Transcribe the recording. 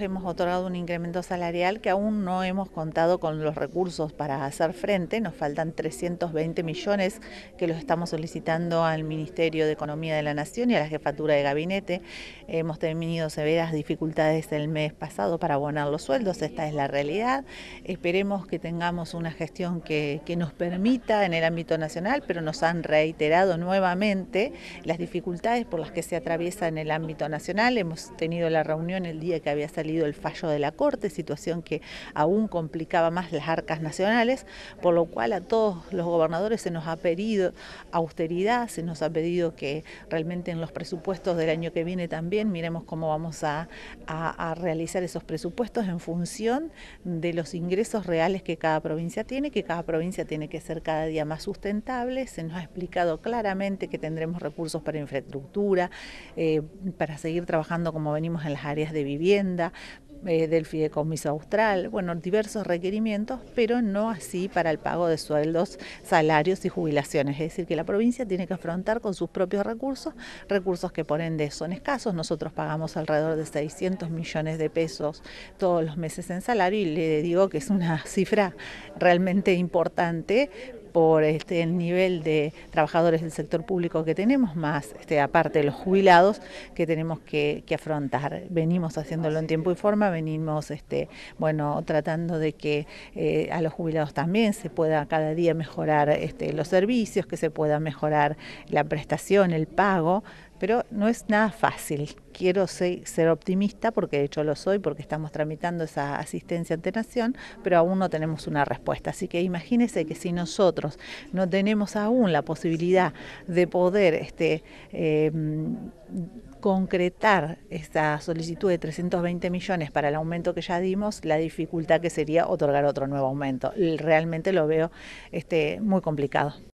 Hemos otorgado un incremento salarial que aún no hemos contado con los recursos para hacer frente. Nos faltan 320 millones que los estamos solicitando al Ministerio de Economía de la Nación y a la Jefatura de Gabinete. Hemos tenido severas dificultades el mes pasado para abonar los sueldos. Esta es la realidad. Esperemos que tengamos una gestión que, nos permita en el ámbito nacional, pero nos han reiterado nuevamente las dificultades por las que se atraviesa en el ámbito nacional. Hemos tenido la reunión el día que había salido salido el fallo de la Corte, situación que aún complicaba más las arcas nacionales, por lo cual a todos los gobernadores se nos ha pedido austeridad, se nos ha pedido que realmente en los presupuestos del año que viene también miremos cómo vamos a, realizar esos presupuestos en función de los ingresos reales que cada provincia tiene, que cada provincia tiene que ser cada día más sustentable, se nos ha explicado claramente que tendremos recursos para infraestructura, eh, para seguir trabajando como venimos en las áreas de vivienda, eh, del fideicomiso austral, bueno, diversos requerimientos, pero no así para el pago de sueldos, salarios y jubilaciones. Es decir, que la provincia tiene que afrontar con sus propios recursos, recursos que por ende son escasos. Nosotros pagamos alrededor de 600 millones de pesos todos los meses en salario y le digo que es una cifra realmente importante por este, el nivel de trabajadores del sector público que tenemos, más este, aparte de los jubilados que tenemos que, afrontar. Venimos haciéndolo en tiempo y forma, venimos este, bueno, tratando de que eh, a los jubilados también se pueda cada día mejorar este, los servicios, que se pueda mejorar la prestación, el pago, pero no es nada fácil. Quiero ser, optimista, porque de hecho lo soy, porque estamos tramitando esa asistencia ante nación, pero aún no tenemos una respuesta. Así que imagínese que si nosotros no tenemos aún la posibilidad de poder este, em, concretar esa solicitud de 320 millones para el aumento que ya dimos, la dificultad que sería otorgar otro nuevo aumento. Realmente lo veo este, muy complicado.